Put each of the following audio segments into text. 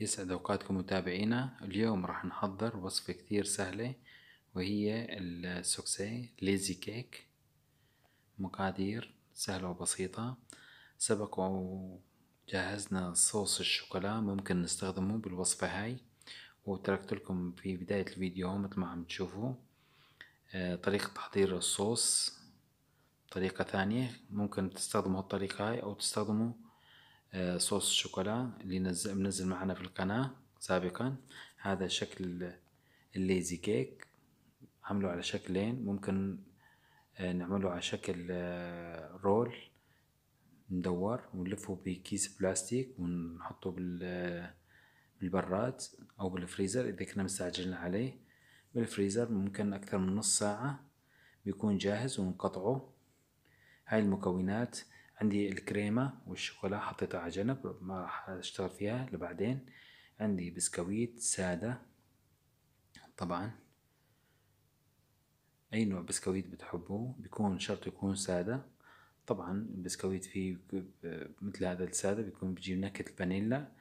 يسعد أوقاتكم متابعينا اليوم راح نحضر وصفة كتير سهلة وهي السوكسي ليزي كيك مقادير سهلة وبسيطة سبق وجهزنا صوص الشوكولا ممكن نستخدمه بالوصفة هاي وتركت لكم في بداية الفيديو مثل ما عم تشوفوا آه، طريقة تحضير الصوص طريقة ثانية ممكن تستخدموا هالطريقة هاي أو تستخدموا آه، صوص الشوكولا اللي نزل منزل معنا في القناة سابقا هذا شكل الليزي كيك عملوا على شكلين ممكن آه، نعمله على شكل آه، رول ندور ونلفه بكيس بلاستيك ونحطه بالبراد أو بالفريزر إذا كنا مستعجلين عليه بالفريزر ممكن أكثر من نص ساعة بيكون جاهز ونقطعه هاي المكونات عندي الكريمة والشوكولا حطيتها على جنب ما راح أشتغل فيها لبعدين عندي بسكويت سادة طبعا أي نوع بسكويت بتحبوه بيكون شرط يكون سادة طبعا البسكويت فيه مثل هذا السادة بيكون بجيب نكهة الفانيلا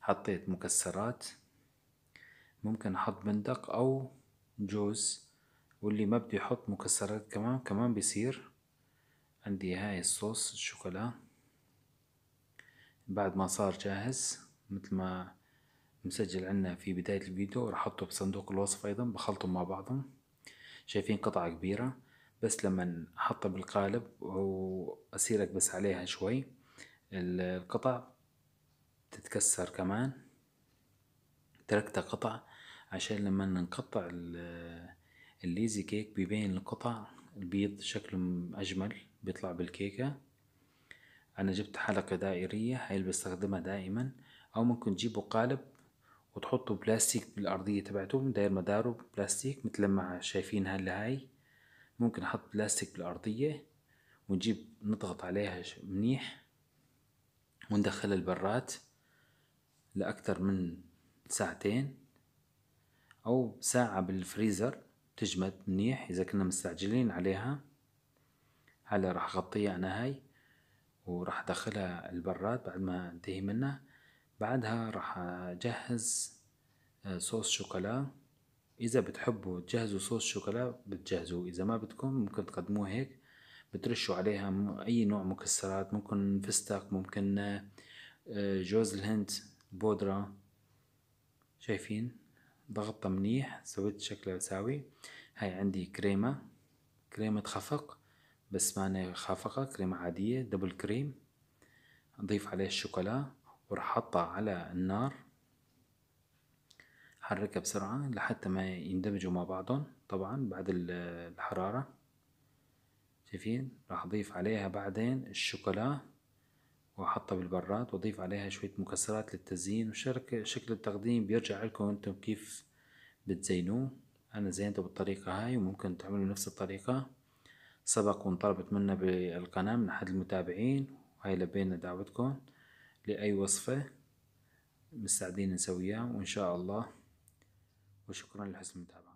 حطيت مكسرات ممكن أحط بندق أو جوز واللي ما بده يحط مكسرات كمان كمان بيصير عندي هاي الصوص الشوكولا بعد ما صار جاهز مثل ما مسجل عنا في بداية الفيديو راح احطه بصندوق الوصف ايضا بخلطهم مع بعضهم شايفين قطعة كبيرة بس لما احطها بالقالب وأسيرك اكبس عليها شوي القطع تتكسر كمان تركتها قطع عشان لما نقطع الليزي كيك بيبين القطع البيض شكله أجمل بيطلع بالكيكة أنا جبت حلقة دائرية هاي اللي بستخدمها دائما أو ممكن تجيبوا قالب وتحطوا بلاستيك بالأرضية تبعته داير مداره بلاستيك مثل ما شايفين هلا هاي ممكن أحط بلاستيك بالأرضية ونجيب نضغط عليها منيح وندخلها البرات لأكثر من ساعتين أو ساعة بالفريزر تجمد منيح إذا كنا مستعجلين عليها هلا راح أغطيها أنا هاي وراح أدخلها البراد بعد ما أنتهي منها بعدها راح أجهز آه، صوص شوكولا إذا بتحبوا تجهزوا صوص شوكولا بتجهزوه إذا ما بدكم ممكن تقدموه هيك بترشوا عليها أي نوع مكسرات ممكن فستق ممكن آه، جوز الهند بودرة شايفين ضغطتها منيح سويت شكلها ساوي هاي عندي كريمة كريمة خفق بس مانا خافقة كريمة عادية دبل كريم أضيف عليه الشوكولا وراح أحطها على النار حركها بسرعة لحتى ما يندمجوا مع بعضهم طبعا بعد الحرارة شايفين راح أضيف عليها بعدين الشوكولا وأحطها بالبراد وأضيف عليها شوية مكسرات للتزيين وشرك شكل التقديم بيرجع لكم أنتم كيف بتزينوه أنا زينته بالطريقة هاي وممكن تعملوا نفس الطريقة سبق وانطلبت منا بالقناة من أحد المتابعين وهي لبينا دعوتكم لأي وصفة مستعدين نسويها وإن شاء الله وشكرا لحسن المتابعة